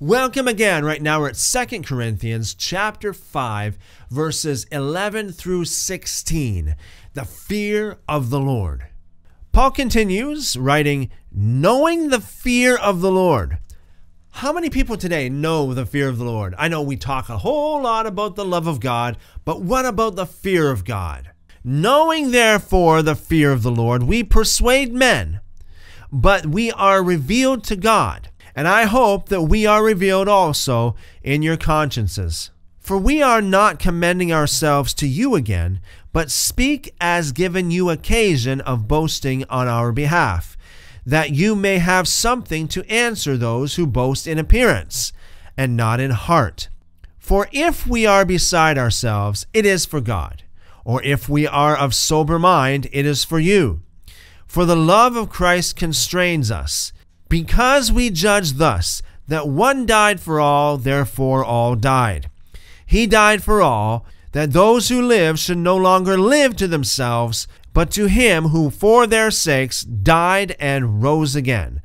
Welcome again. Right now we're at 2 Corinthians chapter 5 verses 11 through 16. The fear of the Lord. Paul continues writing, knowing the fear of the Lord. How many people today know the fear of the Lord? I know we talk a whole lot about the love of God, but what about the fear of God? Knowing therefore the fear of the Lord, we persuade men, but we are revealed to God and I hope that we are revealed also in your consciences. For we are not commending ourselves to you again, but speak as given you occasion of boasting on our behalf, that you may have something to answer those who boast in appearance, and not in heart. For if we are beside ourselves, it is for God, or if we are of sober mind, it is for you. For the love of Christ constrains us, because we judge thus, that one died for all, therefore all died. He died for all, that those who live should no longer live to themselves, but to him who for their sakes died and rose again.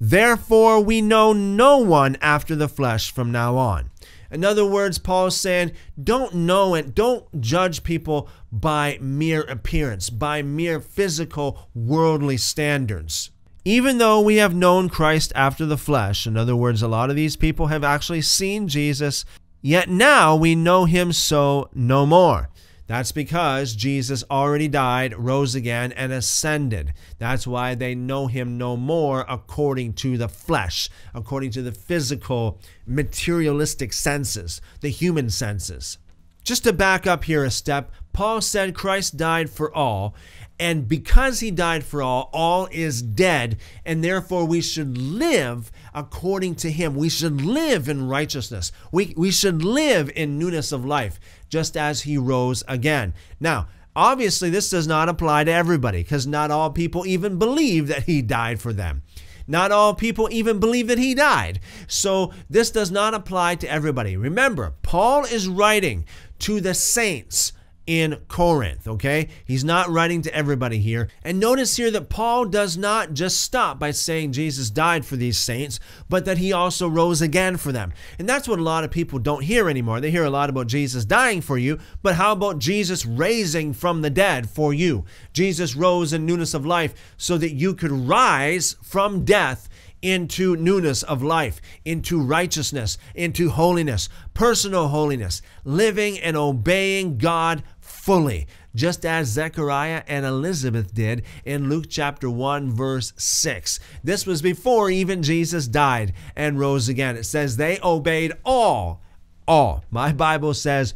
Therefore we know no one after the flesh from now on. In other words, Paul's saying, don't know and don't judge people by mere appearance, by mere physical worldly standards even though we have known Christ after the flesh, in other words, a lot of these people have actually seen Jesus, yet now we know him so no more. That's because Jesus already died, rose again, and ascended. That's why they know him no more according to the flesh, according to the physical, materialistic senses, the human senses. Just to back up here a step, Paul said Christ died for all, and because he died for all, all is dead. And therefore, we should live according to him. We should live in righteousness. We, we should live in newness of life, just as he rose again. Now, obviously, this does not apply to everybody because not all people even believe that he died for them. Not all people even believe that he died. So, this does not apply to everybody. Remember, Paul is writing to the saints in Corinth, okay? He's not writing to everybody here. And notice here that Paul does not just stop by saying Jesus died for these saints, but that he also rose again for them. And that's what a lot of people don't hear anymore. They hear a lot about Jesus dying for you, but how about Jesus raising from the dead for you? Jesus rose in newness of life so that you could rise from death into newness of life, into righteousness, into holiness, personal holiness, living and obeying God fully, just as Zechariah and Elizabeth did in Luke chapter 1, verse 6. This was before even Jesus died and rose again. It says they obeyed all, all. My Bible says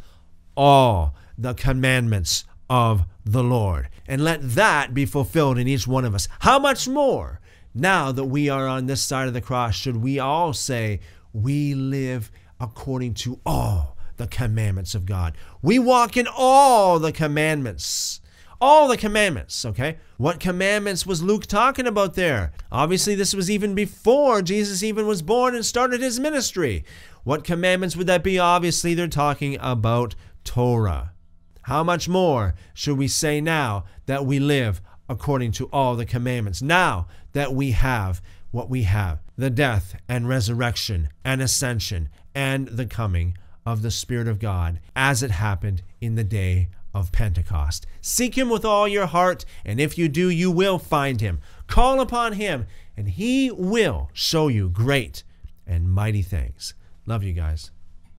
all the commandments of the Lord. And let that be fulfilled in each one of us. How much more? now that we are on this side of the cross, should we all say, We live according to all the commandments of God? We walk in all the commandments. All the commandments, okay? What commandments was Luke talking about there? Obviously, this was even before Jesus even was born and started his ministry. What commandments would that be? Obviously, they're talking about Torah. How much more should we say now that we live according to all the commandments. Now that we have what we have the death and resurrection and ascension and the coming of the Spirit of God as it happened in the day of Pentecost. Seek Him with all your heart, and if you do, you will find Him. Call upon Him, and He will show you great and mighty things. Love you guys.